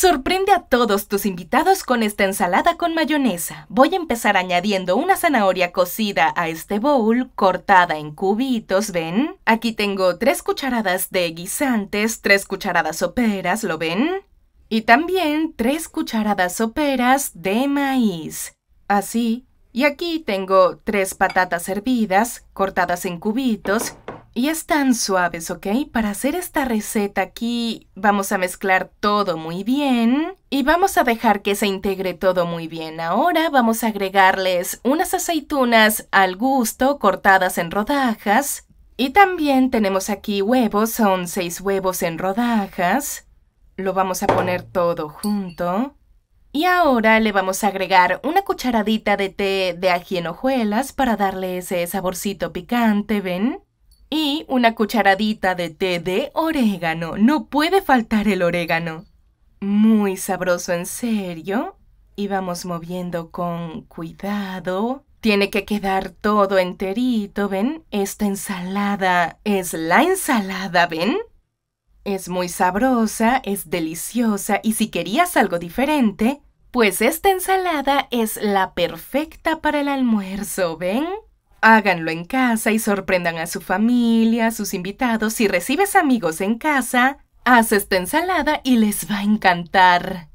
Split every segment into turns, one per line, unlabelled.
Sorprende a todos tus invitados con esta ensalada con mayonesa. Voy a empezar añadiendo una zanahoria cocida a este bowl, cortada en cubitos, ¿ven? Aquí tengo tres cucharadas de guisantes, tres cucharadas soperas, ¿lo ven? Y también tres cucharadas soperas de maíz. Así. Y aquí tengo tres patatas hervidas, cortadas en cubitos, y están suaves, ¿ok? Para hacer esta receta aquí vamos a mezclar todo muy bien y vamos a dejar que se integre todo muy bien. Ahora vamos a agregarles unas aceitunas al gusto cortadas en rodajas y también tenemos aquí huevos, son seis huevos en rodajas. Lo vamos a poner todo junto. Y ahora le vamos a agregar una cucharadita de té de ají en hojuelas para darle ese saborcito picante, ¿ven? Y una cucharadita de té de orégano. No puede faltar el orégano. Muy sabroso, en serio. Y vamos moviendo con cuidado. Tiene que quedar todo enterito, ¿ven? Esta ensalada es la ensalada, ¿ven? Es muy sabrosa, es deliciosa y si querías algo diferente, pues esta ensalada es la perfecta para el almuerzo, ¿ven? Háganlo en casa y sorprendan a su familia, a sus invitados. Si recibes amigos en casa, haz esta ensalada y les va a encantar.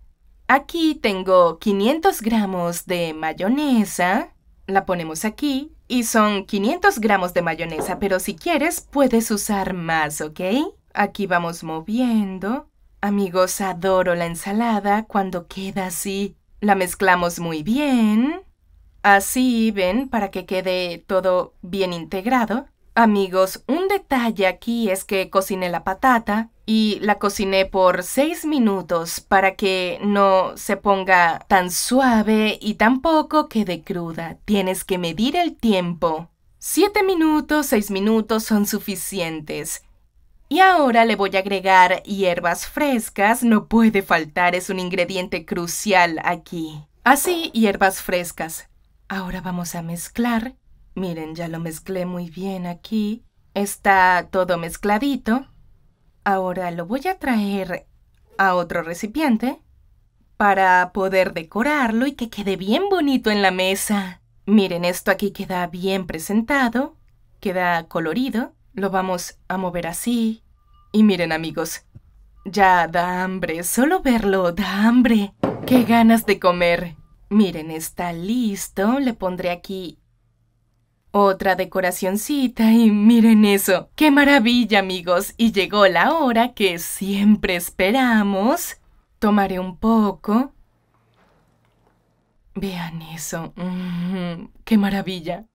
Aquí tengo 500 gramos de mayonesa. La ponemos aquí y son 500 gramos de mayonesa, pero si quieres puedes usar más, ¿ok? Aquí vamos moviendo. Amigos, adoro la ensalada cuando queda así. La mezclamos muy bien. Así ven, para que quede todo bien integrado. Amigos, un detalle aquí es que cociné la patata y la cociné por 6 minutos para que no se ponga tan suave y tampoco quede cruda. Tienes que medir el tiempo. 7 minutos, 6 minutos son suficientes. Y ahora le voy a agregar hierbas frescas, no puede faltar, es un ingrediente crucial aquí. Así, hierbas frescas. Ahora vamos a mezclar. Miren, ya lo mezclé muy bien aquí. Está todo mezcladito. Ahora lo voy a traer a otro recipiente para poder decorarlo y que quede bien bonito en la mesa. Miren, esto aquí queda bien presentado, queda colorido. Lo vamos a mover así. Y miren amigos, ya da hambre, solo verlo da hambre. ¡Qué ganas de comer! Miren, está listo. Le pondré aquí otra decoracioncita y miren eso. ¡Qué maravilla, amigos! Y llegó la hora que siempre esperamos. Tomaré un poco. Vean eso. ¡Qué maravilla!